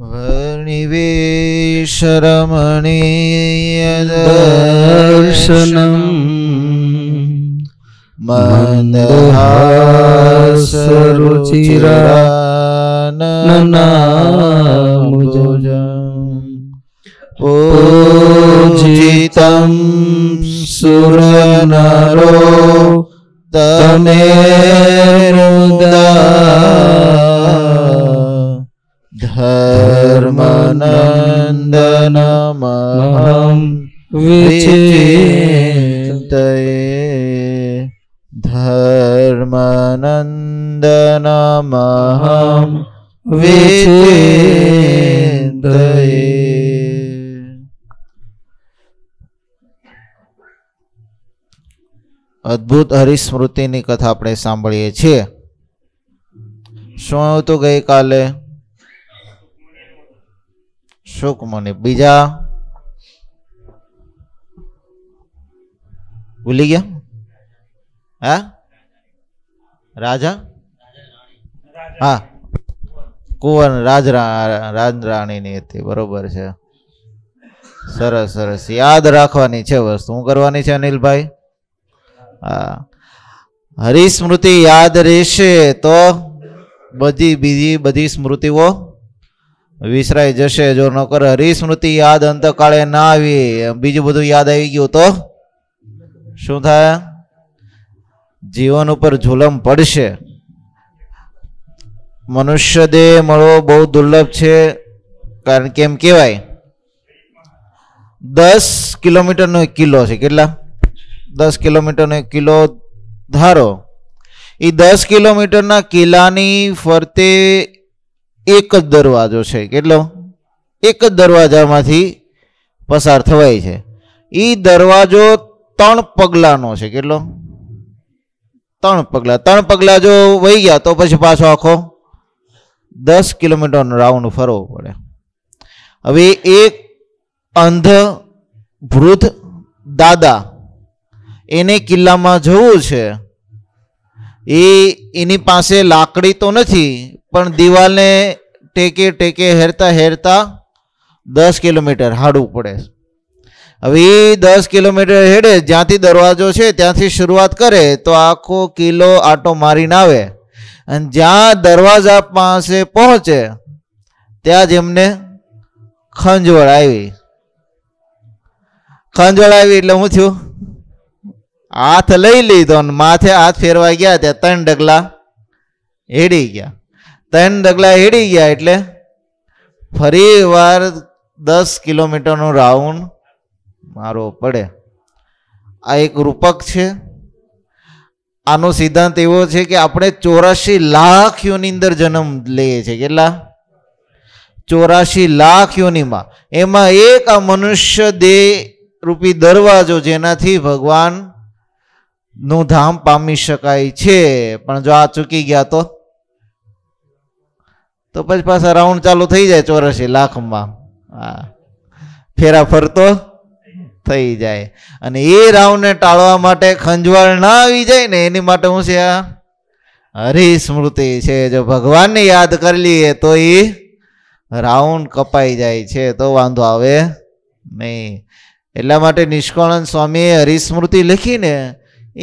वर्णिवेशरमणीयदर्शनम् मन्दहासरुचिराननामुज पूजितं सुरनरो तमेरुदा धर्मनन्दनमहं विचिन्तये धर्मनन्दनमहं विचिन्तये અદ્ભુત હરિસ્મૃતિની કથા આપણે સાંભળીએ છીએ શું હતું ગઈકાલે સુકમુનિ બીજા ભૂલી ગયા હા રાજા હા કુંવર રાજ રાજરાણીની હતી બરોબર છે સરસ સરસ યાદ રાખવાની છે વસ્તુ શું કરવાની છે અનિલભાઈ હા હરિસ્મૃતિ યાદ રહેશે તો બધી બીજી બધી સ્મૃતિઓ વિસરાઈ જશે જો કરે હરિસ્મૃતિ યાદ અંતકાળે ના આવી બીજું બધું યાદ આવી ગયું તો શું થાય જીવન ઉપર જુલમ પડશે મનુષ્ય દેહ મળવો બહુ દુર્લભ છે કારણ કે એમ કહેવાય દસ કિલોમીટરનો એક કિલો છે કેટલા દસ કિલોમીટરનો એક કિલો ધારો એ દસ કિલોમીટરના કિલ્લાની ફરતે એક જ દરવાજો છે કેટલો એક જ દરવાજામાંથી પસાર થવાય છે એ દરવાજો ત્રણ પગલાનો છે કેટલો ત્રણ પગલા ત્રણ પગલા જો વહી ગયા તો પછી પાછો આખો દસ કિલોમીટરનો રાઉન્ડ ફરવો પડે હવે એક અંધ વૃદ્ધ દાદા એને કિલ્લામાં જવું છે એ એની પાસે લાકડી તો નથી પણ દિવાલને ટેકે ટેકે હેરતા હેરતા દસ કિલોમીટર હાડવું પડે હવે એ દસ કિલોમીટર હેડે જ્યાંથી દરવાજો છે ત્યાંથી શરૂઆત કરે તો આખો કિલો આટો મારીને આવે અને જ્યાં દરવાજા પાસે પહોંચે ત્યાં જ એમને ખંજવળ આવી ખંજવળ આવી એટલે હું થયું હાથ લઈ લીધો ને માથે હાથ ફેરવા ગયા ત્યાં ત્રણ ડગલા હેડી ગયા ત્રણ ડગલા હેડી ગયા એટલે ફરી વાર દસ કિલોમીટરનો રાઉન્ડ મારવો પડે આ એક રૂપક છે આનો સિદ્ધાંત એવો છે કે આપણે ચોરાશી લાખ યોની અંદર જન્મ લઈએ છીએ કેટલા ચોરાશી લાખ યોનીમાં એમાં એક આ મનુષ્ય દેહ રૂપી દરવાજો જેનાથી ભગવાનનું ધામ પામી શકાય છે પણ જો આ ચૂકી ગયા તો તો પછી પાછા રાઉન્ડ ચાલુ થઈ જાય ચોરસી લાખમાં હા ફેરા ફરતો થઈ જાય અને એ રાઉન્ડને ટાળવા માટે ખંજવાળ ના આવી જાય ને એની માટે હું છે આ હરિસ્મૃતિ છે જો ભગવાનને યાદ કરી લઈએ તો એ રાઉન્ડ કપાઈ જાય છે તો વાંધો આવે નહીં એટલા માટે નિષ્કળન સ્વામીએ હરિસ્મૃતિ લખીને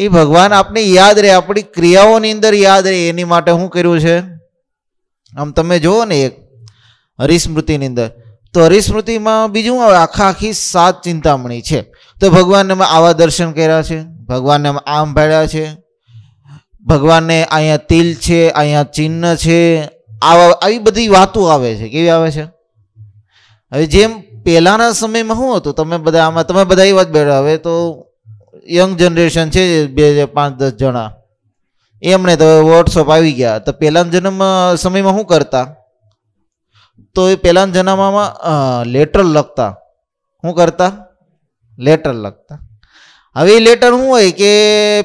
એ ભગવાન આપણી યાદ રહે આપણી ક્રિયાઓની અંદર યાદ રહે એની માટે શું કર્યું છે આમ તમે જુઓ ને એક હરિસ્મૃતિની અંદર તો હરિસ્મૃતિમાં બીજું આખા આખી સાત ચિંતામણી છે તો ભગવાનને આવા દર્શન કર્યા છે ભગવાનને આમ ભાડ્યા છે ભગવાનને અહીંયા તિલ છે અહીંયા ચિહ્ન છે આવા આવી બધી વાતો આવે છે કેવી આવે છે હવે જેમ પહેલાંના સમયમાં શું હતું તમે બધા આમાં તમે બધા એ વાત બેઠા હવે તો યંગ જનરેશન છે બે પાંચ દસ જણા એમણે તો વોટ્સઅપ આવી ગયા તો પહેલાના જન્મ સમયમાં શું કરતા તો એ પહેલાના જન્મમાં લેટર લખતા શું કરતા લેટર લખતા હવે એ લેટર શું હોય કે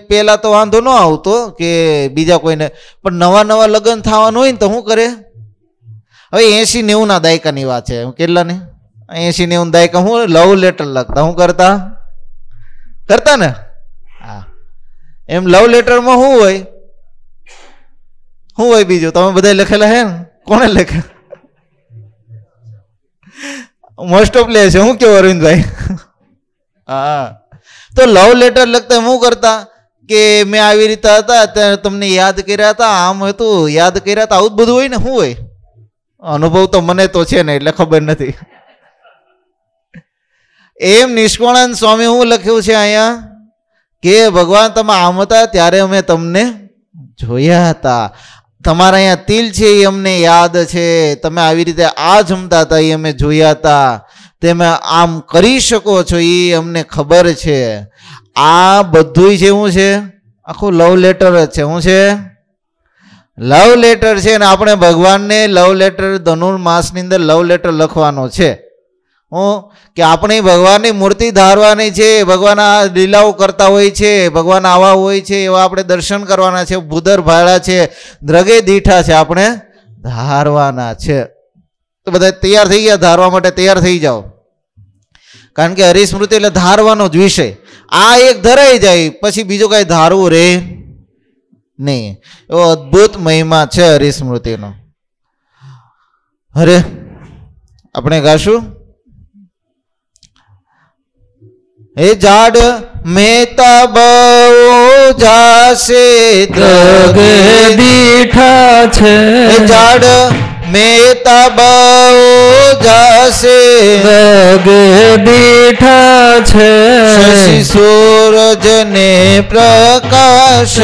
પહેલાં તો વાંધો ન આવતો કે બીજા કોઈને પણ નવા નવા લગ્ન થવાનું હોય ને તો શું કરે હવે એંસી નેવુંના દાયકાની વાત છે કેટલાની એંસી નેવું દાયકા હું લવ લેટર લખતા હું કરતા કરતા ને હા એમ લવ લેટરમાં શું હોય શું હોય બીજું તમે બધા લખેલા હે ને કોણે લખે મોસ્ટ ઓફ લે છે હું કેવું અરવિંદભાઈ હા તો લવ લેટર લખતા હું કરતા કે મેં આવી રીતે હતા ત્યારે તમને યાદ કર્યા હતા આમ હતું યાદ કર્યા હતા આવું જ બધું હોય ને શું હોય અનુભવ તો મને તો છે ને એટલે ખબર નથી એમ નિષ્કોળાનંદ સ્વામી હું લખ્યું છે અહીંયા કે ભગવાન તમે આમ હતા ત્યારે અમે તમને જોયા હતા તમારા અહીંયા તિલ છે એ અમને યાદ છે તમે આવી રીતે આ જમતા હતા એ અમે જોયા હતા તમે આમ કરી શકો છો એ અમને ખબર છે આ બધું છે શું છે આખું લવ લેટર જ છે શું છે લવ લેટર છે અને આપણે ભગવાનને લવ લેટર ધનુર માસની અંદર લવ લેટર લખવાનો છે હું કે આપણી ભગવાનની મૂર્તિ ધારવાની છે ભગવાન આ લીલાઓ કરતા હોય છે ભગવાન આવા હોય છે એવા આપણે દર્શન કરવાના છે ભૂદર ભાડા છે દ્રગે દીઠા છે આપણે ધારવાના છે તો બધા તૈયાર થઈ ગયા ધારવા માટે તૈયાર થઈ જાઓ કારણ કે હરિસ્મૃતિ એટલે ધારવાનો જ વિષય આ એક ધરાઈ જાય પછી બીજું કાંઈ ધારવું રે નહીં એવો અદ્ભુત મહિમા છે હરિસ્મૃતિનો અરે આપણે ગાશું હે ઝાડ મેતા બહુ જાશે દગે દીઠા છે ઝાડ मित जसे लगे बीठा छे शशि सूरज ने प्रकाश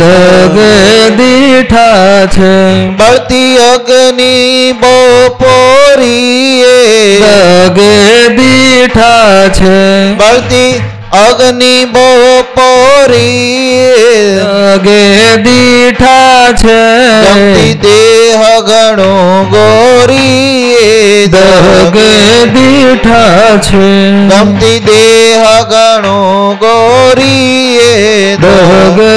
लगे बीठा छे बढ़ती अग्नि बोपोरी लगे बीठा छे बढ़ती અગ્નિ બપોરી અગે દીઠા છે જમતી દેહ ગણો ગોરી દગે દીઠા છે ગમતી દેહ ગણો ગોરી દગે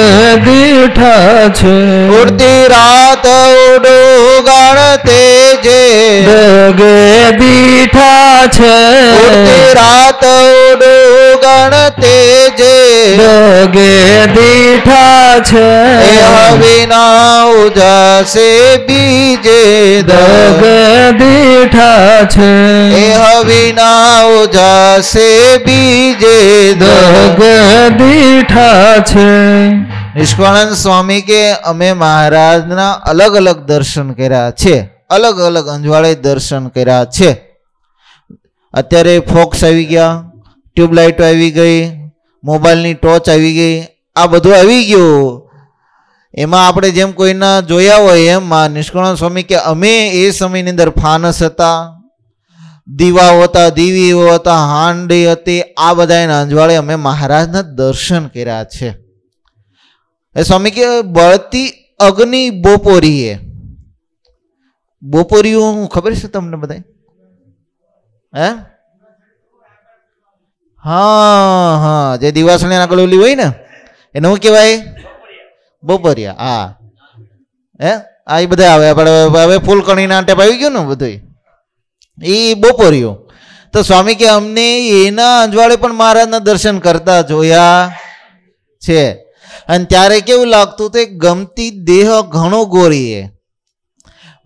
દીઠા છે ઉડતી રાત ઉડો ગણ તે જે દગે દીઠા છે ઉડતી રાત ઉડો ગણ તેજે ભોગે દીઠા છે હવિના ઉજાસે બીજે દોગે દીઠા છે હવિના ઉજાસે બીજે દોગે દીઠા છે નિષ્કળાનંદ સ્વામી કે અમે મહારાજના અલગ અલગ દર્શન કર્યા છે અલગ અલગ અંજવાળે દર્શન કર્યા છે અત્યારે ફોક્સ આવી ગયા ટ્યુબલાઇટો આવી ગઈ મોબાઈલની ટોચ આવી ગઈ આ બધું આવી ગયું એમાં આપણે જેમ કોઈના જોયા હોય એમ નિષ્કુળાન સ્વામી કે અમે એ સમયની અંદર ફાનસ હતા દીવાઓ હતા દીવીઓ હતા હાંડી હતી આ બધા એના અંજવાળે અમે મહારાજના દર્શન કર્યા છે એ સ્વામી કે બળતી અગ્નિ બોપોરીએ બોપોરીઓ ખબર છે તમને બધા હે હા હા જે દિવાસણી આગળ ઓલી હોય ને એને શું કહેવાય બપોરિયા હા હે આ એ બધા આવે આપણે હવે ફૂલકણીના ટેપ આવી ગયું ને બધું એ બપોરિયો તો સ્વામી કે અમને એના અંજવાળે પણ મહારાજના દર્શન કરતા જોયા છે અને ત્યારે કેવું લાગતું તે ગમતી દેહ ઘણો ગોરી એ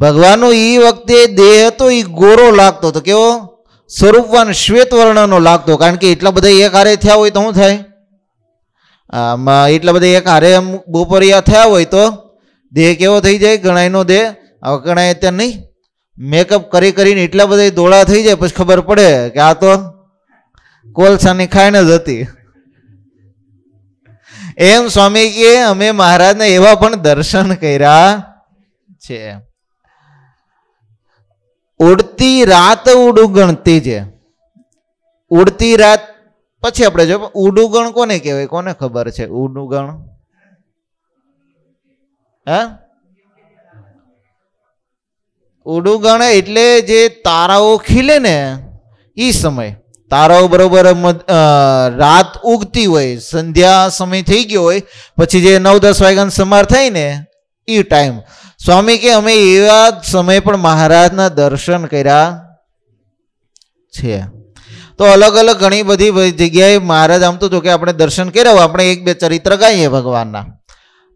ભગવાનનો એ વખતે દેહ હતો એ ગોરો લાગતો હતો કેવો સ્વરૂપવાન શ્વેત વર્ણનો લાગતો કારણ કે એટલા બધા એક હારે થયા હોય તો શું થાય આમાં એટલા બધા એક હારે એમ બપોરિયા થયા હોય તો દેહ કેવો થઈ જાય ગણાયનો દેહ હવે ગણાય ત્યાં નહીં મેકઅપ કરી કરીને એટલા બધા ધોળા થઈ જાય પછી ખબર પડે કે આ તો કોલસાની ખાણ જ હતી એમ સ્વામી કે અમે મહારાજને એવા પણ દર્શન કર્યા છે ઉડતી રાત ઉડુગણ તે જે ઉડતી રાત પછી આપણે જો ઉડુગણ કોને કહેવાય કોને ખબર છે ઉડુગણ હા ઉડુગણ એટલે જે તારાઓ ખીલે ને એ સમય તારાઓ બરોબર રાત ઉગતી હોય સંધ્યા સમય થઈ ગયો હોય પછી જે નવ દસ વાગ્યાનો સમાર થાય ને એ ટાઈમ સ્વામી કે અમે એવા સમય પણ મહારાજના દર્શન કર્યા છે તો અલગ અલગ ઘણી બધી જગ્યાએ મહારાજ આમ તો જો કે આપણે દર્શન કર્યા હોય આપણે એક બે ચરિત્ર ગાઈએ ભગવાનના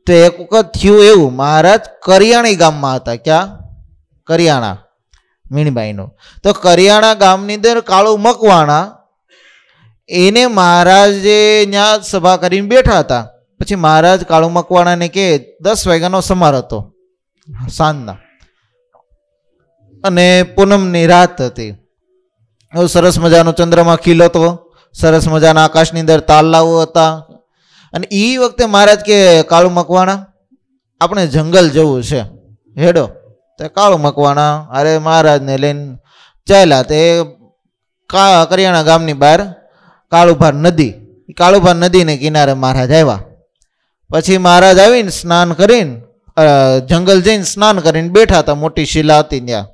તો એક વખત થયું એવું મહારાજ કરિયાણી ગામમાં હતા ક્યાં કરિયાણા મીણબાઈનું તો કરિયાણા ગામની અંદર કાળું મકવાણા એને મહારાજે ત્યાં સભા કરીને બેઠા હતા પછી મહારાજ કાળુ મકવાણાને કે દસ વાગ્યાનો સમાર હતો સાંજના અને પૂનમની રાત હતી એવું સરસ મજાનો ચંદ્રમાં ખીલ હતો સરસ મજાના આકાશની અંદર તાલાઓ હતા અને એ વખતે મહારાજ કે કાળુ મકવાણા આપણે જંગલ જવું છે હેડો તે કાળુ મકવાણા અરે મહારાજને લઈને ચાલ્યા તે કા કરિયાણા ગામની બહાર કાળુભાર નદી કાળુભાર નદીને કિનારે મહારાજ આવ્યા પછી મહારાજ આવીને સ્નાન કરીને જંગલ જઈને સ્નાન કરીને બેઠા હતા મોટી શિલા હતી ત્યાં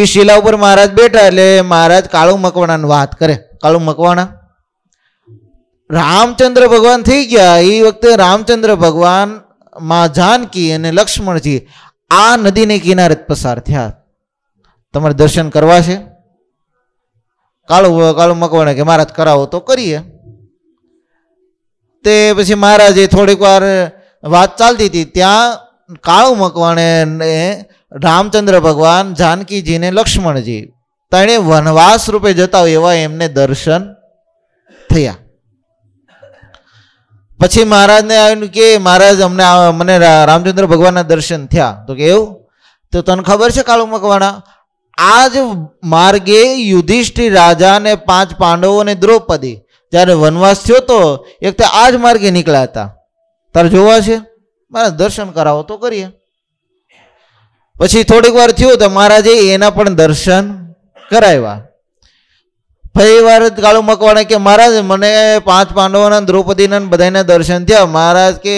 એ શિલા ઉપર મહારાજ બેઠા એટલે મહારાજ કાળુ મકવાણાની વાત કરે કાળુ મકવાણા રામચંદ્ર ભગવાન થઈ ગયા એ વખતે રામચંદ્ર ભગવાન માં જાનકી અને લક્ષ્મણજી આ નદીને કિનારે પસાર થયા તમારે દર્શન કરવા છે કાળુ કાળુ મકવાણા કે મહારાજ કરાવો તો કરીએ તે પછી મહારાજે થોડીક વાર વાત ચાલતી હતી ત્યાં કાળુ મકવાણે રામચંદ્ર ભગવાન જાનકીજીને લક્ષ્મણજી તેણે વનવાસ રૂપે જતા હોય એવા એમને દર્શન થયા પછી મહારાજને આવ્યું કે મહારાજ અમને મને રામચંદ્ર ભગવાનના દર્શન થયા તો કે એવું તો તને ખબર છે કાળુ મકવાણા આ જ માર્ગે યુધિષ્ઠિર રાજાને પાંચ પાંડવો અને દ્રૌપદી જ્યારે વનવાસ થયો તો એક તો આ જ માર્ગે નીકળ્યા હતા તારે જોવા છે મારા દર્શન કરાવો તો કરીએ પછી થોડીક વાર થયું તો મહારાજે એના પણ દર્શન કરાવ્યા ફરી વાર કાળુ મકવાણે કે મહારાજ મને પાંચ પાંડવોના દ્રૌપદીના બધાના દર્શન થયા મહારાજ કે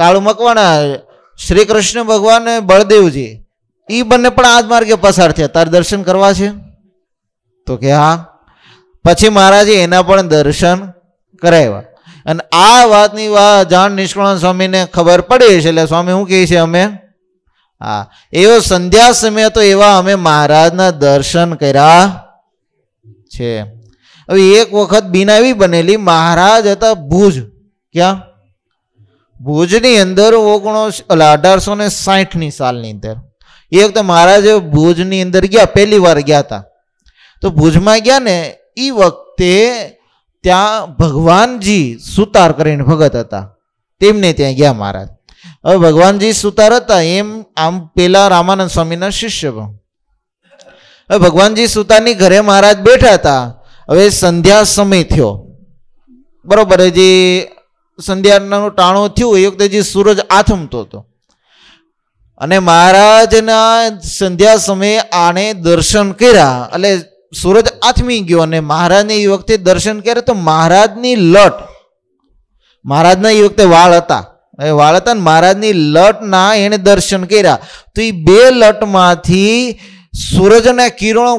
કાળુ મકવાણા શ્રી કૃષ્ણ ભગવાન બળદેવજી એ બંને પણ આ જ માર્ગે પસાર થયા તારે દર્શન કરવા છે તો કે હા પછી મહારાજે એના પણ દર્શન કરાવ્યા અને આ વાતની વાત જાણ નિષ્કળણ સ્વામીને ખબર પડી છે એટલે સ્વામી શું કહે છે અમે હા એવો સંધ્યા સમય તો એવા અમે મહારાજના દર્શન કર્યા છે હવે એક વખત બિનાવી બનેલી મહારાજ હતા ભુજ ક્યાં ભુજની અંદર ઓગણો એટલે અઢારસો ને સાહીઠની સાલની અંદર એ વખતે મહારાજ ભુજની અંદર ગયા પહેલી વાર ગયા હતા તો ભુજમાં ગયા ને એ વખતે ત્યાં ભગવાનજી સુતાર કરીને ભગત હતા તેમને ત્યાં ગયા મહારાજ હવે ભગવાનજી સુતાર હતા એમ આમ પેલા રામાનંદ સ્વામીના શિષ્ય હવે ભગવાનજી સુતારની ઘરે મહારાજ બેઠા હતા હવે સંધ્યા સમય થયો બરોબર જે સંધ્યાનો ટાણો થયું એ વખતે જે સૂરજ આથમતો હતો અને મહારાજના સંધ્યા સમયે આણે દર્શન કર્યા એટલે સૂરજ આથમી ગયો અને મહારાજને એ વખતે દર્શન કરે તો મહારાજની લટ મહારાજના એ વખતે વાળ હતા એ વાળ હતા ને મહારાજની લટના એણે દર્શન કર્યા તો એ બે લટમાંથી સૂરજના કિરણો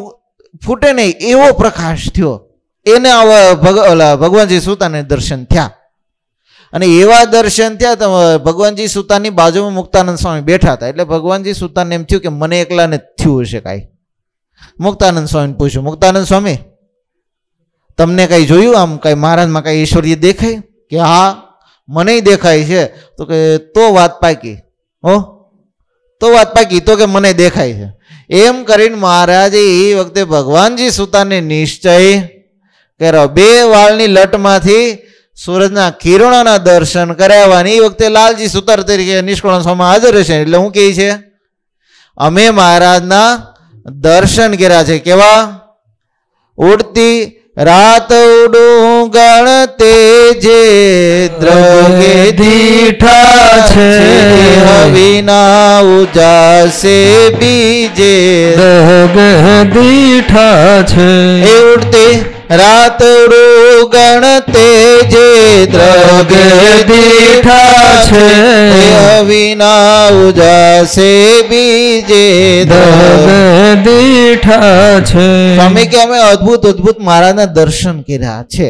ફૂટે નહીં એવો પ્રકાશ થયો એને આવા ભગવાનજી સુતાને દર્શન થયા અને એવા દર્શન થયા તો ભગવાનજી સુતાની બાજુમાં મુક્તાનંદ સ્વામી બેઠા હતા એટલે ભગવાનજી સુતાને એમ થયું કે મને એકલાને થયું હશે કાંઈ મુક્તાનંદ સ્વામીને પૂછ્યું મુક્તાનંદ સ્વામી તમને કંઈ જોયું આમ કંઈ મહારાજમાં કંઈ ઈશ્વરીય દેખાય કે હા મને દેખાય છે તો કે તો વાત પાકી હો તો વાત પાકી તો કે મને દેખાય છે એમ કરીને મહારાજે એ વખતે ભગવાનજી સુતાને નિશ્ચય કર્યો બે વાળની લટમાંથી સૂરજના કિરણોના દર્શન કરાવવાની એ વખતે લાલજી સુતાર તરીકે નિષ્કળ સ્વામી હાજર છે એટલે હું કહે છે અમે મહારાજના દર્શન કર્યા છે કેવા ઉડતી રાત ઉડું ગણતે જે દ્રગે દીઠા છે હવિના ઉજાસે બીજે દ્રગ દીઠા છે એ ઉડતી રાતડું ગણતે જે દ્રગે દીઠા છે અવિના ઉજાસે બીજે દ્રગે દીઠા છે સ્વામી કે અમે અદ્ભુત અદ્ભુત મહારાજના દર્શન કર્યા છે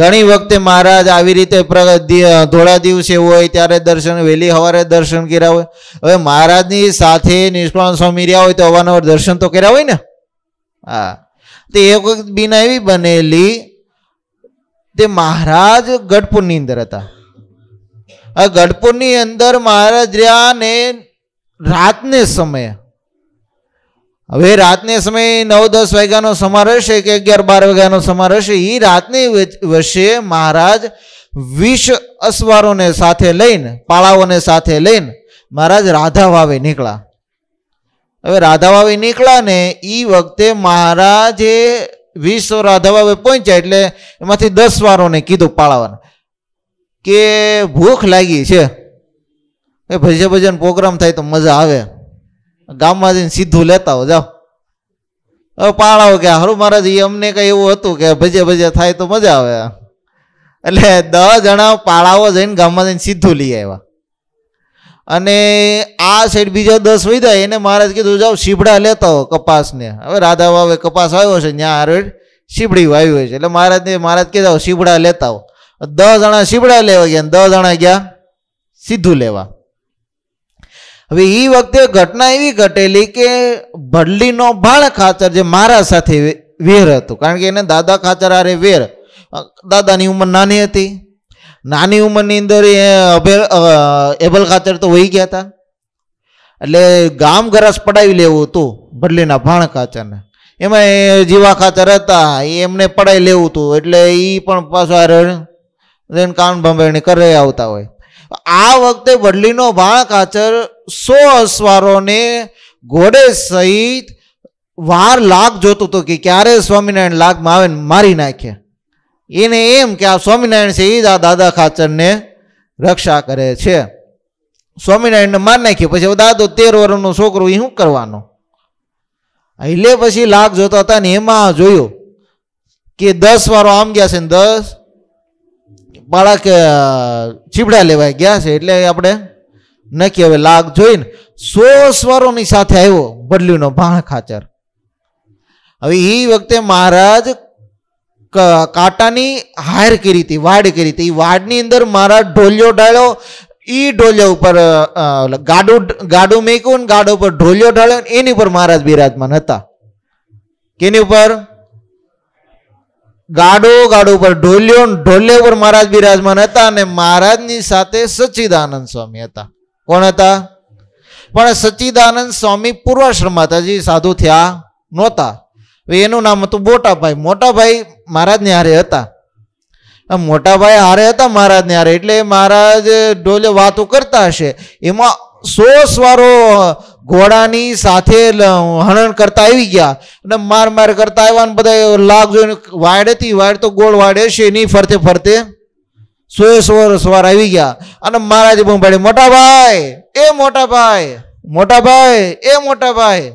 ઘણી વખતે મહારાજ આવી રીતે થોડા દિવસે હોય ત્યારે દર્શન વહેલી સવારે દર્શન કર્યા હોય હવે મહારાજની સાથે નિષ્ફળ સ્વામી રહ્યા હોય તો અવારનવાર દર્શન તો કર્યા હોય ને હા તે એક વખત બીના એવી બનેલી તે મહારાજ ગઢપુરની અંદર હતા આ ગઢપુરની અંદર મહારાજ રહ્યા ને રાતને સમયે હવે રાતને સમયે નવ દસ વાગ્યાનો સમારોહ હશે કે અગિયાર બાર વાગ્યાનો સમારોહ હશે એ રાતની વચ્ચે મહારાજ વીસ અસવારોને સાથે લઈને પાળાઓને સાથે લઈને મહારાજ રાધા વાવે નીકળ્યા હવે રાધાબાઈ નીકળ્યા ને એ વખતે મહારાજે વીસ રાધાબાઈ પહોંચ્યા એટલે એમાંથી દસ વારોને કીધું પાળાવાને કે ભૂખ લાગી છે એ ભજન ભજન પ્રોગ્રામ થાય તો મજા આવે ગામમાં જઈને સીધું લેતા હો જાઓ હવે પાળાવો કે હારું મહારાજ એ અમને કંઈ એવું હતું કે ભજે ભજે થાય તો મજા આવે એટલે દસ જણા પાળાવો જઈને ગામમાં જઈને સીધું લઈ આવ્યા અને આ સાઈડ બીજા દસ વધ્યા એને મહારાજ કીધું જાઓ શીપડા લેતા હો કપાસને હવે રાધા વાવે કપાસ આવ્યો છે ત્યાં આરડ શીપડી વાવી છે એટલે મહારાજને મહારાજ કહેતા શીપડા લેતા હો દસ જણા શીપડા લેવા ગયા દસ જણા ગયા સીધું લેવા હવે એ વખતે ઘટના એવી ઘટેલી કે ભડલીનો ભાળ ખાચર જે મારા સાથે વેર હતું કારણ કે એને દાદા ખાચર આરે વેર દાદાની ઉંમર નાની હતી નાની ઉંમરની અંદર એ અભેલ એબલ ખાતર તો વહી ગયા હતા એટલે ગામ ગરસ પડાવી લેવું હતું બદલીના ભાણ ખાતરને એમાં જીવા ખાતર હતા એ એમને પડાવી લેવું હતું એટલે એ પણ પાછા કાન ભંભેણી કરે આવતા હોય આ વખતે વડલીનો ભાણ ખાચર સો અસવારોને ઘોડે સહિત વાર લાગ જોતું હતું કે ક્યારે સ્વામિનારાયણ લાગમાં આવે ને મારી નાખ્યા એને એમ કે આ સ્વામિનારાયણ છે એ જ આ દાદા ખાચરને રક્ષા કરે છે સ્વામિનારાયણને માર નાખ્યો પછી દાદો તેર વર્ષનો છોકરો એ શું કરવાનો એટલે પછી લાગ જોતા હતા ને એમાં જોયું કે દસ વારો આમ ગયા છે ને દસ બાળક ચીબડા લેવાય ગયા છે એટલે આપણે નક્કી હવે લાગ જોઈને સો સ્વરોની સાથે આવ્યો બદલ્યુંનો ભાણ ખાચર હવે એ વખતે મહારાજ કાંટાની હાયર કરી હતી વાડ કરી હતી એ વાડની અંદર મારા ઢોલિયો ડાળ્યો એ ઢોલિયા ઉપર ગાડું ગાડું મેક્યું ને ગાડો ઉપર ઢોલિયો ઢાળ્યો એની ઉપર મહારાજ બિરાજમાન હતા કેની ઉપર ગાડો ગાડો ઉપર ઢોલિયો ઢોલે ઉપર મહારાજ બિરાજમાન હતા અને મહારાજની સાથે સચિદાનંદ સ્વામી હતા કોણ હતા પણ સચિદાનંદ સ્વામી પૂર્વાશ્રમ હતા જે સાધુ થયા નહોતા એનું નામ હતું મોટાભાઈ મોટાભાઈ મહારાજની હારે હતા મોટાભાઈ હારે હતા મહારાજની હારે એટલે મહારાજ ડોલે વાતો કરતા હશે એમાં સો સ્વારો ઘોડાની સાથે હરણ કરતા આવી ગયા અને માર માર કરતા આવ્યા ને બધા લાગ જોઈને વાડ હતી વાડ તો ગોળ વાડે છે નહીં ફરતે ફરતે સો સ્વર સવાર આવી ગયા અને મહારાજે બૂમ પાડી મોટાભાઈ એ મોટાભાઈ મોટાભાઈ એ મોટાભાઈ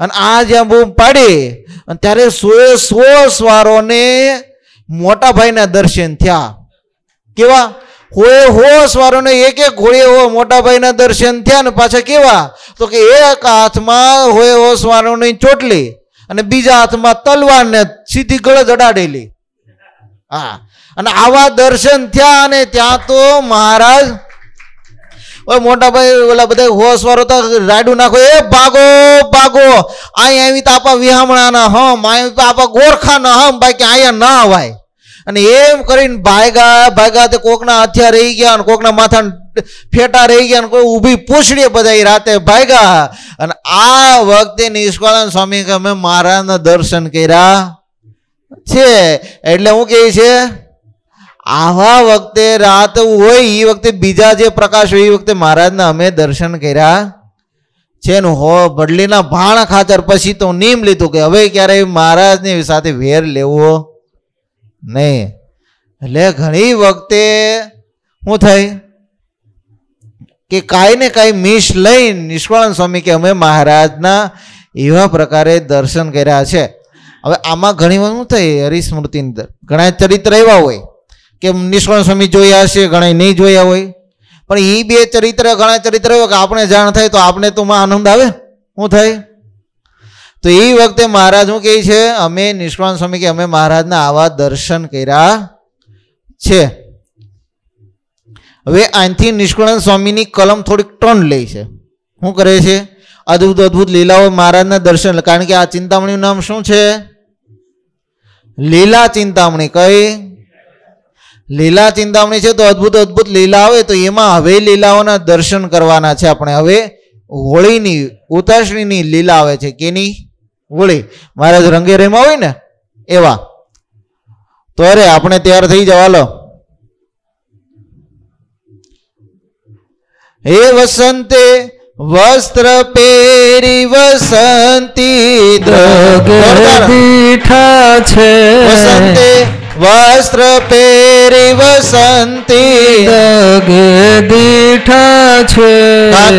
અને આ જ્યાં બૂમ પાડી અને ત્યારે સોએ સો સ્વારોને મોટાભાઈના દર્શન થયા કેવા હોય હો સ્વારોને એક એક ઘોડીએ હો મોટાભાઈના દર્શન થયા ને પાછા કેવા તો કે એક હાથમાં હોય હો સ્વારોની ચોટલી અને બીજા હાથમાં તલવારને સીધી ગળે અડાડેલી હા અને આવા દર્શન થયા અને ત્યાં તો મહારાજ ઓય મોટા ભાઈ ઓલા બધા હોશ વાળો રાડું નાખો એ ભાગો ભાગો અહીંયા આવી તો આપા વિહામણાના હમ અહીં આપા ગોરખાના હમ ભાઈ કે અહીંયા ના અવાય અને એમ કરીને ભાગા ભાગા તે કોકના હથિયાર રહી ગયા અને કોકના માથા ફેટા રહી ગયા કોઈ ઊભી પૂછડીએ બધા એ રાતે ભાગ્યા અને આ વખતે નિષ્કળાન સ્વામી કે અમે મહારાજના દર્શન કર્યા છે એટલે હું કહે છે આવા વખતે રાત હોય એ વખતે બીજા જે પ્રકાશ હોય એ વખતે મહારાજના અમે દર્શન કર્યા છે ને હો ભડલીના ભાણ ખાતર પછી તો નિમ લીધું કે હવે ક્યારેય મહારાજની સાથે વેર લેવો નહીં એટલે ઘણી વખતે શું થાય કે કાંઈ ને કાંઈ મિસ લઈ નિષ્કળાન સ્વામી કે અમે મહારાજના એવા પ્રકારે દર્શન કર્યા છે હવે આમાં ઘણી વાર શું થાય હરિસ્મૃતિની અંદર ઘણા ચરિત્ર એવા હોય કે નિષ્કળ સ્વામી જોયા હશે ઘણા નહીં જોયા હોય પણ એ બે ચરિત્ર ઘણા ચરિત્ર હોય કે આપણે જાણ થાય તો આપણે તો આનંદ આવે શું થાય તો એ વખતે મહારાજ શું કહે છે અમે નિષ્કાળ સ્વામી કે અમે મહારાજના આવા દર્શન કર્યા છે હવે અહીંથી નિષ્કળન સ્વામીની કલમ થોડીક ટર્ન લે છે શું કરે છે અદ્ભુત અદ્ભુત લીલાઓ મહારાજના દર્શન કારણ કે આ ચિંતામણીનું નામ શું છે લીલા ચિંતામણી કઈ લીલા ચિંતામણી છે તો અદ્ભુત અદ્ભુત લીલા આવે તો એમાં હવે લીલાઓના દર્શન કરવાના છે આપણે હવે હોળીની ઉતાસણીની લીલા આવે છે કેની હોળી મહારાજ રંગે રેમાં હોય ને એવા તો અરે આપણે તૈયાર થઈ જવા લો હે વસંતે વસ્ત્ર પેરી વસંતી દીઠા છે વસંતે વસ્ત્ર પહેરી વસંતી દગે દીઠા છે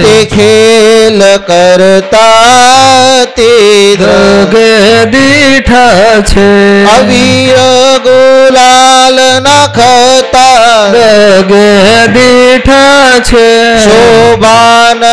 તે ખેલ કરતા તે દગે દીઠા છે અવીર ગુલાલ નખતા દગે દીઠા છે શોભાન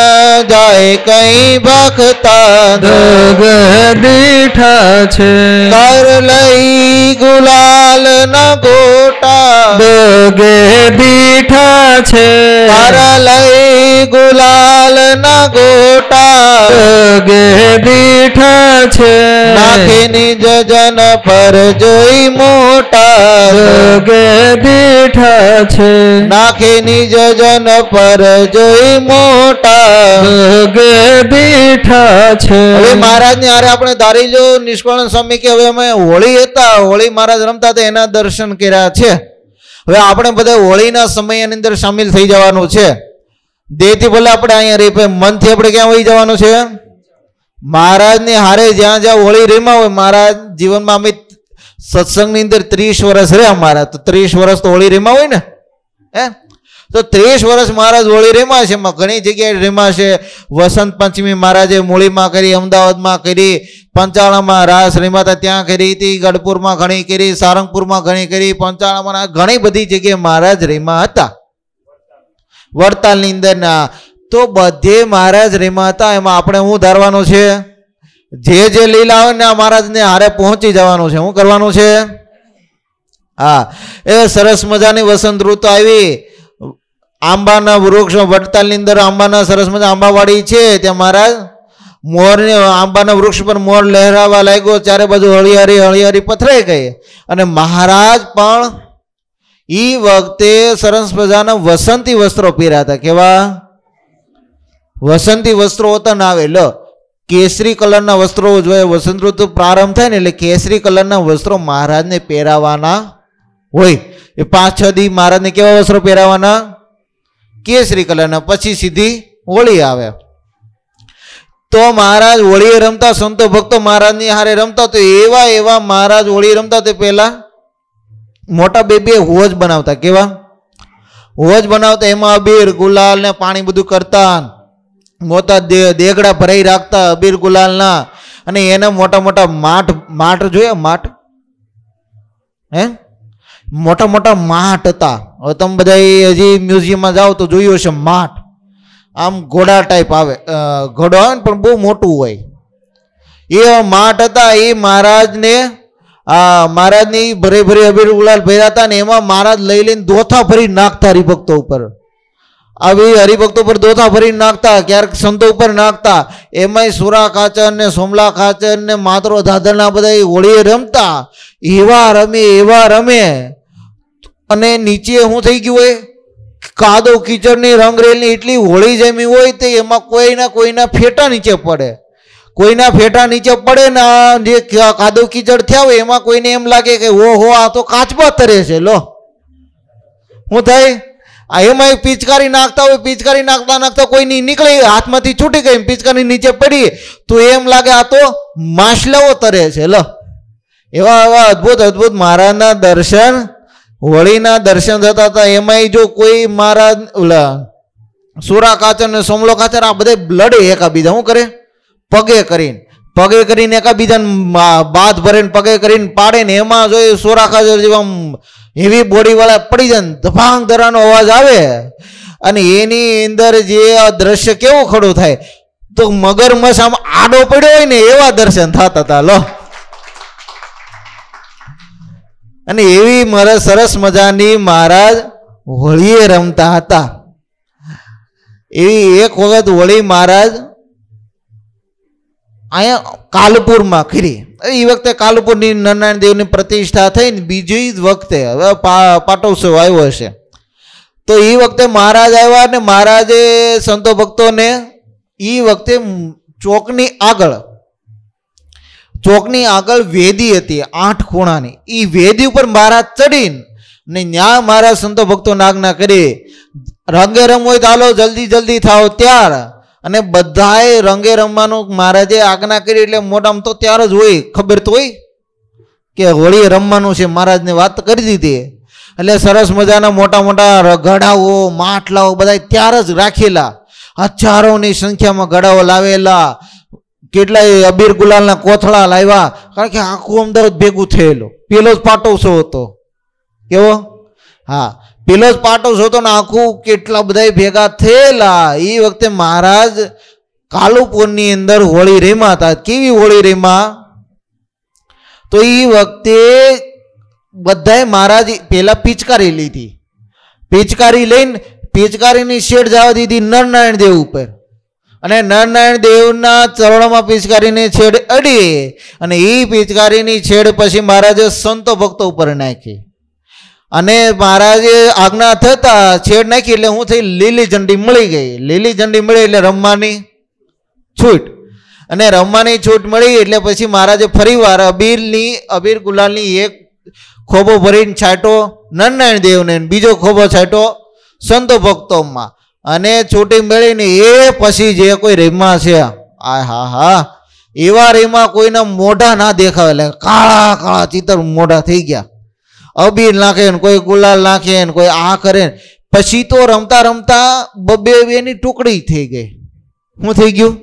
જાય કઈ ભખતા દગે દીઠા છે કર લઈ ગુલાલ ના ગોટા ભોગે બીઠા છે તારા લઈ ગુલાલ ના ગોટા ભોગે બીઠા છે નાખીની જજન પર જોઈ મોટા ભોગે બીઠા છે નાખીની જજન પર જોઈ મોટા ભોગે બીઠા છે હવે મહારાજ ને આપણે ધારી જો નિષ્કળ સમી કે હવે અમે હોળી હતા હોળી મહારાજ રમતા હતા એના હોળીના દર્શન કર્યા છે હવે આપણે બધા હોળીના સમયની અંદર સામેલ થઈ જવાનું છે દેહથી ભલે આપણે અહીંયા રહી પણ મનથી આપણે ક્યાં વહી જવાનું છે મહારાજની હારે જ્યાં જ્યાં હોળી રેમા હોય મહારાજ જીવનમાં અમે સત્સંગની અંદર ત્રીસ વર્ષ રહ્યા મારા તો ત્રીસ વર્ષ તો હોળી રેમા હોય ને હે તો ત્રીસ વર્ષ મહારાજ હોળી રેમાશે ઘણી જગ્યાએ છે વસંત પંચમી મહારાજે મૂળીમાં કરી અમદાવાદમાં કરી પંચાણામાં રાસ રેમાતા ત્યાં કરી હતી ગઢપુરમાં ઘણી કરી સારંગપુરમાં ઘણી કરી પંચાણામાં ઘણી બધી જગ્યાએ મહારાજ રેમા હતા વડતાલની અંદરના તો બધે મહારાજ રેમા હતા એમાં આપણે હું ધારવાનું છે જે જે લીલા હોય ને આ મહારાજને હારે પહોંચી જવાનું છે શું કરવાનું છે હા એ સરસ મજાની વસંત ઋતુ આવી આંબાના વૃક્ષ વડતાલની અંદર આંબાના સરસ મજા આંબાવાડી છે ત્યાં મહારાજ મોરને આંબાના વૃક્ષ પર મોર લહેરાવા લાગ્યો ચારે બાજુ હળિયારી હળિયારી પથરાઈ ગઈ અને મહારાજ પણ એ વખતે સરસ મજાના વસંતી વસ્ત્રો પહેર્યા હતા કેવા વસંતી વસ્ત્રો હોતા ના આવે લ કેસરી કલરના વસ્ત્રો જોઈએ વસંત ઋતુ પ્રારંભ થાય ને એટલે કેસરી કલરના વસ્ત્રો મહારાજને પહેરાવાના હોય એ પાંચ છ દી મહારાજને કેવા વસ્ત્રો પહેરાવાના કેસરી કલરના પછી સીધી હોળી આવે તો મહારાજ હોળી રમતા સંતો ભક્તો મહારાજની હારે રમતા તો એવા એવા મહારાજ હોળી રમતા તે પહેલાં મોટા બે બે હોજ બનાવતા કેવા હોજ બનાવતા એમાં અબીર ગુલાલ ને પાણી બધું કરતા મોટા દેગડા ભરાઈ રાખતા અબીર ગુલાલના અને એના મોટા મોટા માઠ માઠ જોયા માઠ હે મોટા મોટા માઠ હતા હવે તમે બધા હજી મ્યુઝિયમમાં જાઓ તો જોયું હશે માઠ આમ ઘોડા ટાઈપ આવે ઘોડો આવે ને પણ બહુ મોટું હોય એ માઠ હતા એ મહારાજને આ મહારાજને ભરે ભરે અભેર ઉલાલ ભર્યા હતા ને એમાં મહારાજ લઈ લઈને દોથા ભરી નાખતા હરિભક્તો ઉપર આવી હરિભક્તો ઉપર દોથા ભરી નાખતા ક્યારેક સંતો ઉપર નાખતા એમાંય સુરા કાચન ને સોમલા કાચન ને માત્રો ધાધરના બધા હોળીએ રમતા એવા રમે એવા રમે અને નીચે શું થઈ ગયું હોય કાદો કીચડની રંગરેલની એટલી હોળી જમી હોય તે એમાં કોઈના કોઈના ફેટા નીચે પડે કોઈના ફેટા નીચે પડે ને જે કાદો કીચડ થયા હોય એમાં કોઈને એમ લાગે કે હો હો આ તો કાચબા તરે છે લો હું થાય આ એમાં પિચકારી નાખતા હોય પિચકારી નાખતા નાખતા કોઈની નીકળે હાથમાંથી છૂટી ગઈ પિચકારી નીચે પડી તો એમ લાગે આ તો માછલાઓ તરે છે લો એવા એવા અદભુત અદ્ભુત મહારાજના દર્શન હોળીના દર્શન થતા હતા એમાંય જો કોઈ મારા ઓલા સુરા કાચર ને સોમલો કાચર આ બધા લડે એકાબીજા શું કરે પગે કરીને પગે કરીને એકાબીજાને બાદ ભરીને પગે કરીને પાડે ને એમાં જો સોરા કાચર જેવા એવી બોડીવાળા પડી જાય ને ધભાંગ ધરાનો અવાજ આવે અને એની અંદર જે દ્રશ્ય કેવું ખડું થાય તો મગરમચ્છ આમ આડો પડ્યો હોય ને એવા દર્શન થતા હતા લો અને એવી મારા સરસ મજાની મહારાજ હોળીએ રમતા હતા એવી એક વખત હોળી મહારાજ અહીંયા કાલપુરમાં ખીરી એ વખતે કાલપુરની નારાયણ દેવની પ્રતિષ્ઠા થઈ ને બીજી જ વખતે હવે પાટોત્સવ આવ્યો હશે તો એ વખતે મહારાજ આવ્યા અને મહારાજે સંતો ભક્તોને એ વખતે ચોકની આગળ ચોકની આગળ વેદી હતી આઠ ખૂણાની એ વેદી ઉપર મહારાજ ચડીને ને ન્યા મારા સંતો ભક્તો નાગના કરી રંગે રમ હોય તો હાલો જલ્દી જલ્દી થાવ ત્યાર અને બધાએ રંગે રમવાનું મહારાજે આજ્ઞા કરી એટલે મોટામાં તો ત્યાર જ હોય ખબર તો હોય કે હોળી રમવાનું છે મહારાજને વાત કરી દીધી એટલે સરસ મજાના મોટા મોટા ગળાઓ માટલાઓ બધા ત્યાર જ રાખેલા હજારોની સંખ્યામાં ગળાઓ લાવેલા કેટલાય અબીર ગુલાલના કોથળા લાવ્યા કારણ કે આખું અમદાવાદ ભેગું થયેલું પેલો જ પાટોસો હતો કેવો હા પેલો જ પાટોસો હતો ને આખું કેટલા બધા ભેગા થયેલા એ વખતે મહારાજ કાલુપુરની અંદર હોળી રેમા હતા કેવી હોળી રેમા તો એ વખતે બધાએ મહારાજ પહેલાં પિચકારી લીધી પિચકારી લઈને પિચકારીની શેડ જવા દીધી નરનારાયણ દેવ ઉપર અને નરનારાયણ દેવના ચરણોમાં પિચકારીની છેડ અડી અને એ પિચકારીની છેડ પછી મહારાજે સંતો ભક્તો ઉપર નાખી અને મહારાજે આજ્ઞા થતા છેડ નાખી એટલે હું થઈ લીલી ઝંડી મળી ગઈ લીલી ઝંડી મળી એટલે રમવાની છૂટ અને રમવાની છૂટ મળી એટલે પછી મહારાજે ફરીવાર અબીરની અબીર ગુલાલની એક ખોબો ભરીને છાંટો નરનારાયણ દેવને બીજો ખોબો છાંટો સંતો ભક્તોમાં અને છૂટી મેળવીને એ પછી જે કોઈ રીમા છે આ હા હા એવા રીમા કોઈના મોઢા ના દેખાવે એટલે કાળા કાળા ચિતર મોઢા થઈ ગયા અબીર નાખે ને કોઈ ગુલાલ નાખે ને કોઈ આ કરે પછી તો રમતા રમતા બબે એની ટુકડી થઈ ગઈ શું થઈ ગયું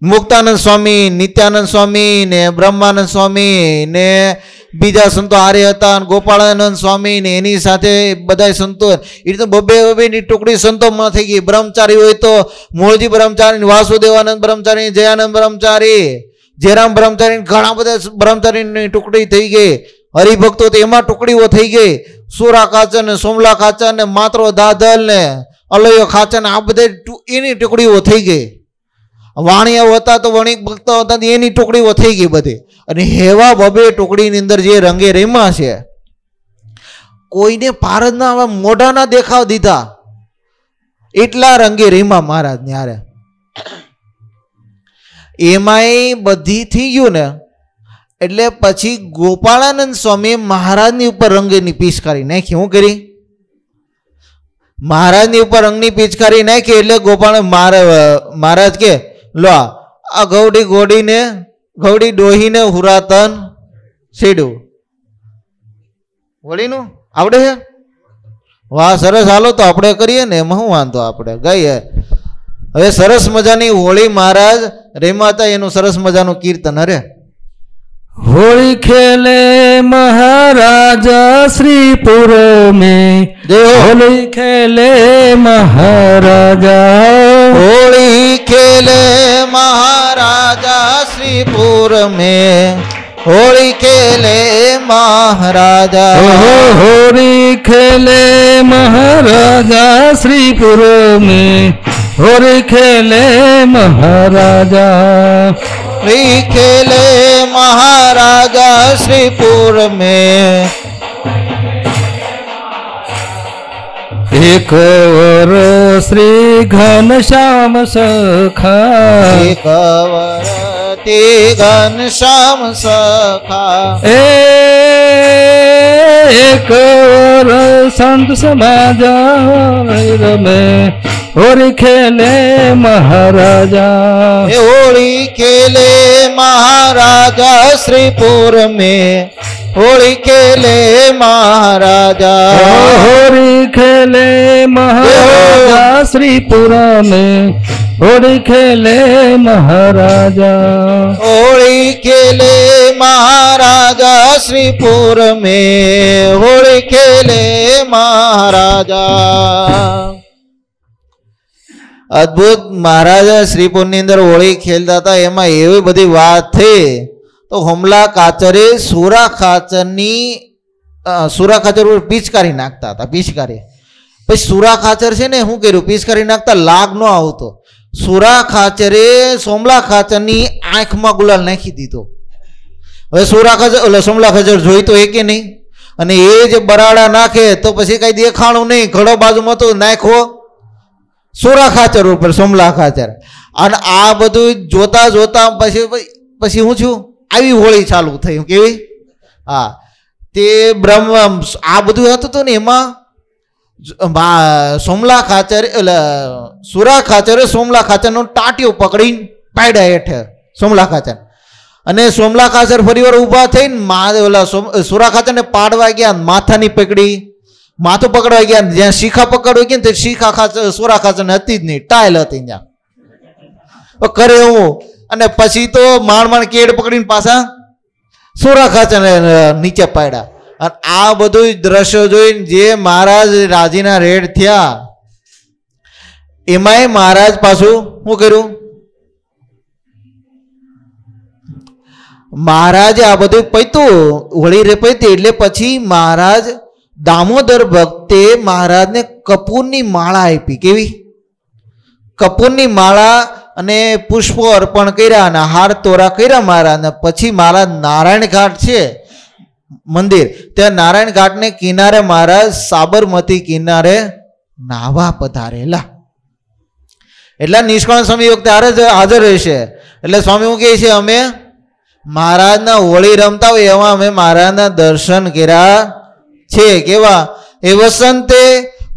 મુક્તાનંદ સ્વામી નિત્યાનંદ સ્વામી ને બ્રહ્માનંદ સ્વામી ને બીજા સંતો આર્ય હતા ગોપાળાનંદ સ્વામી ને એની સાથે બધા સંતો એ રીતે બબે બબેની ટુકડી સંતોમાં થઈ ગઈ બ્રહ્મચારી હોય તો મૂળજી બ્રહ્મચારી વાસુદેવાનંદ બ્રહ્મચારી જયાનંદ બ્રહ્મચારી જયરામ બ્રહ્મચારી ઘણા બધા બ્રહ્મચારીની ટુકડી થઈ ગઈ હરિભક્તો તો એમાં ટુકડીઓ થઈ ગઈ સુરા કાચન ને સોમલા કાચન ને માત્રો દાદલ ને અલયો ખાચન આ બધા એની ટુકડીઓ થઈ ગઈ વાણિયા હતા તો વણિક ભક્તો હતા એની ટુકડીઓ થઈ ગઈ બધી અને હેવા બબે ટુકડીની અંદર જે રંગે રેમા છે કોઈને પારદના મોઢાના દેખાવ દીધા એટલા રંગે રેમા મહારાજ ને હારે એમાંય બધી થઈ ગયું ને એટલે પછી ગોપાળાનંદ સ્વામીએ મહારાજની ઉપર રંગની પિચકારી નાખી શું કરી મહારાજની ઉપર રંગની પિચકારી નાખી એટલે ગોપાલ મહારાજ કે લો આ ગૌડી ગોડીને ગૌડી ડોહીને હુરાતન સીડું હોળીનું આવડે છે વાહ સરસ હાલો તો આપણે કરીએ ને એમાં શું વાંધો આપણે ગઈએ હવે સરસ મજાની હોળી મહારાજ રેમા હતા એનું સરસ મજાનું કીર્તન અરે હોળી ખેલે મહારાજા श्रीपुर में होली खेले महाराजा होली खेले महाराजा श्रीपुर में होली खेले महाराजा होली खेले महाराजा श्रीपुर में होली खेले महाराजा होली खेले महाराजा श्रीपुर में એક वर શ્રી ઘનશ્યામ સખા એક वर તે ઘનશ્યામ સખા એ એક वर સંત સમાજ રમે હોળી ખેલે મહારાજા હોળી ખેલે મહારાજા શ્રીપુર મેં होली खेले महाराजा होली खेले महाराजा श्रीपुरा में होली खेले महाराजा होली खेले महाराजा श्रीपुर में होली खेले महाराजा अद्भुत महाराजा श्रीपुर अंदर होली खेलता था એમાં એવી બધી વાત તો હુમલા કાચરે સુરા ખાચરની સુરા ખાચર ઉપર પીચકારી નાખતા હતા પીચકારી પછી સુરા ખાચર છે ને શું કર્યું પીચકારી નાખતા લાગ ન આવતો સુરા ખાચરે સોમલા ખાચરની આંખમાં ગુલાલ નાખી દીધો હવે સુરા ખાચર એટલે સોમલા ખાચર જોઈ તો એ કે નહીં અને એ જે બરાડા નાખે તો પછી કાંઈ દેખાણું નહીં ઘડો બાજુમાં તો નાખવો સુરા ખાચર ઉપર સોમલા ખાચર અને આ બધું જોતા જોતા પછી પછી હું છું આવી હોળી ચાલુ થઈ કેવી હા તે બ્રહ્મ આ બધું હતું હતું ને એમાં સોમલા ખાચર એટલે સુરા ખાચરે સોમલા ખાચરનો ટાંટિયો પકડીને પાડ્યા હેઠે સોમલા ખાચર અને સોમલા ખાચર ફરી વાર ઊભા થઈને મા ઓલા સુરા ખાચરને પાડવા ગયા માથાની પકડી માથું પકડવા ગયા જ્યાં શીખા પકડવા ગયા ને તે શીખા ખાચર સુરા ખાચરને હતી જ નહીં ટાયલ હતી ત્યાં કરે હું અને પછી તો માણ માણ કેડ પકડીને પાછા સોરા ખાચને નીચે પાડ્યા અને આ બધું દ્રશ્યો જોઈને જે મહારાજ રાજીના રેડ થયા એમાંય મહારાજ પાછું શું કર્યું મહારાજે આ બધું પૈતું વળી રે પૈતી એટલે પછી મહારાજ દામોદર ભક્તે મહારાજને કપૂરની માળા આપી કેવી કપૂરની માળા અને પુષ્પો અર્પણ કર્યા અને હાર તોરા કર્યા મારા અને પછી મારા નારાયણ ઘાટ છે મંદિર ત્યાં નારાયણ ઘાટને કિનારે મારા સાબરમતી કિનારે નાવા પધારેલા એટલા નિષ્કળ સ્વામી વખતે હારે જ હાજર રહેશે એટલે સ્વામી હું કહે છે અમે મહારાજના હોળી રમતા હોય એમાં અમે મહારાજના દર્શન કર્યા છે કેવા એ વસંતે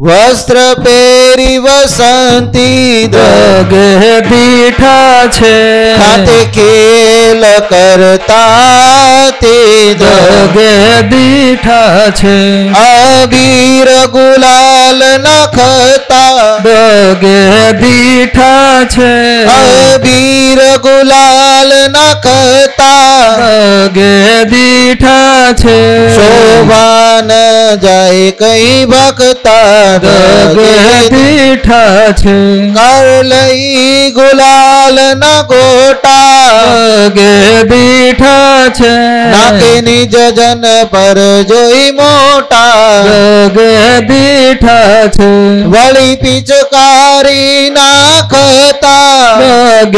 વસ્ત્ર પેરી વસંતી દગે બીઠા છે ખાતે કેલ કરતા તે દગે દીઠા છે અબીર ગુલાલ નખતા દોગે દીઠા છે અબીર ગુલાલ નખતા દોગે દીઠા છે શોભાન જાય કઈ ભક્તા દોગે દીઠા છે કર લઈ ગુલાલ ન ગોટા દોગે દીઠા છે નાકે નિજ જન પર જોઈ મોટા જગ દીઠા છે વળી પિચકારી નાખતા જગ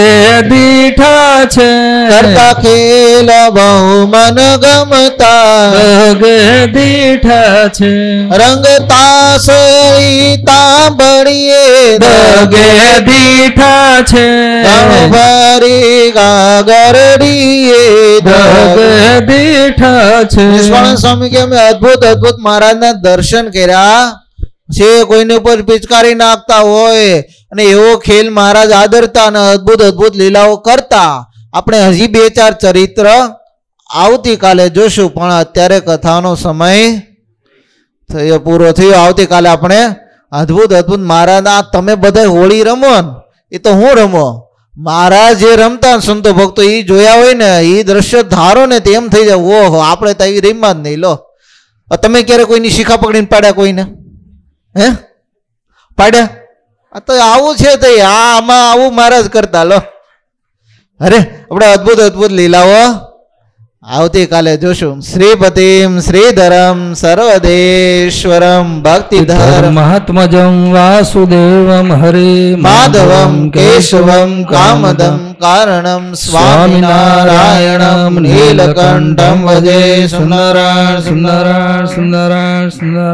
દીઠા છે કરતા ખેલ બહુ મન ગમતા જગ દીઠા છે રંગતા સહિતા બળીએ જગે દીઠા છે ભરી ગાગરડીએ દીઠા છે નિષ્ફળાનંદ સ્વામી કે અમે અદ્ભુત અદ્ભુત મહારાજના દર્શન કર્યા જે કોઈને ઉપર પિચકારી નાખતા હોય અને એવો ખેલ મહારાજ આદરતા અને અદભુત અદભુત લીલાઓ કરતા આપણે હજી બે ચાર ચરિત્ર આવતીકાલે જોશું પણ અત્યારે કથાનો સમય થયો પૂરો થયો આવતીકાલે આપણે અદભુત અદ્ભુત મહારાજ આ તમે બધા હોળી રમો ને એ તો હું રમો મારા જે રમતા સંતો ભક્તો એ જોયા હોય ને એ દ્રશ્ય ધારો ને તેમ થઈ જાય ઓહો આપણે તો એ રમ્યા જ નહીં લો તમે ક્યારે કોઈની શીખા પકડીને પાડ્યા કોઈને હે પાડ્યા આ તો આવું છે તો આ આમાં આવું મારા જ કરતા લો અરે આપણે અદ્ભુત અદ્ભુત લીલાઓ આવતીકાલે જોશું શ્રીપતિમ શ્રીધરમ સર્વદેશ્વરમ ભક્તિ મહાત્મજમ વાસુદેવમ હરે માધવમ કેશવમ કામદમ કારણમ સ્વામિનારાયણમ નીલકંઠમ વજે સુંદરા સુંદરા સુંદરા સુંદરા